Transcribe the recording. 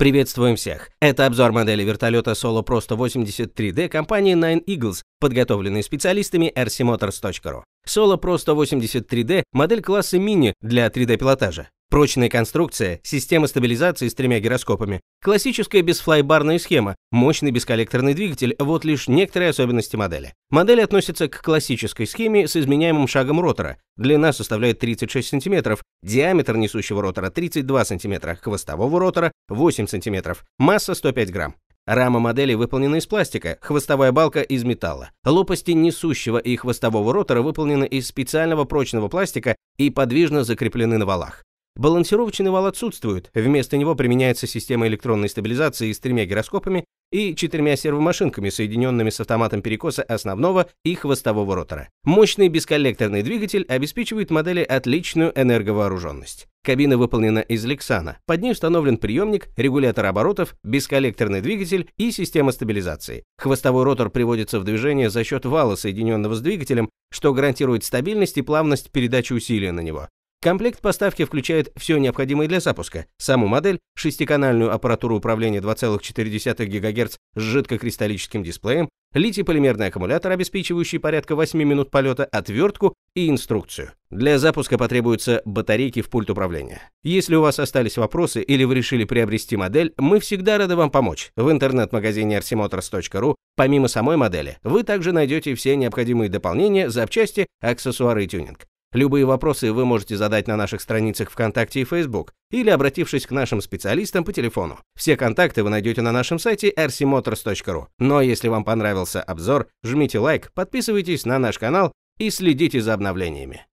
Приветствуем всех! Это обзор модели вертолета Solo Prosto 83D компании Nine Eagles, подготовленный специалистами rcmotors.ru. Solo Prosto 83D – модель класса мини для 3D-пилотажа. Прочная конструкция, система стабилизации с тремя гироскопами, классическая бесфлайбарная схема, мощный бесколлекторный двигатель – вот лишь некоторые особенности модели. Модель относится к классической схеме с изменяемым шагом ротора. Длина составляет 36 см, Диаметр несущего ротора 32 см, хвостового ротора 8 см, масса 105 грамм. Рама модели выполнена из пластика, хвостовая балка из металла. Лопасти несущего и хвостового ротора выполнены из специального прочного пластика и подвижно закреплены на валах. Балансировочный вал отсутствует, вместо него применяется система электронной стабилизации с тремя гироскопами и четырьмя сервомашинками, соединенными с автоматом перекоса основного и хвостового ротора. Мощный бесколлекторный двигатель обеспечивает модели отличную энерговооруженность. Кабина выполнена из лексана. Под ней установлен приемник, регулятор оборотов, бесколлекторный двигатель и система стабилизации. Хвостовой ротор приводится в движение за счет вала, соединенного с двигателем, что гарантирует стабильность и плавность передачи усилия на него. Комплект поставки включает все необходимое для запуска, саму модель, шестиканальную аппаратуру управления 2,4 ГГц с жидкокристаллическим дисплеем, литий-полимерный аккумулятор, обеспечивающий порядка 8 минут полета, отвертку и инструкцию. Для запуска потребуются батарейки в пульт управления. Если у вас остались вопросы или вы решили приобрести модель, мы всегда рады вам помочь. В интернет-магазине arsimotors.ru помимо самой модели, вы также найдете все необходимые дополнения, запчасти, аксессуары и тюнинг. Любые вопросы вы можете задать на наших страницах ВКонтакте и Facebook или обратившись к нашим специалистам по телефону. Все контакты вы найдете на нашем сайте rcmotors.ru. Но если вам понравился обзор, жмите лайк, подписывайтесь на наш канал и следите за обновлениями.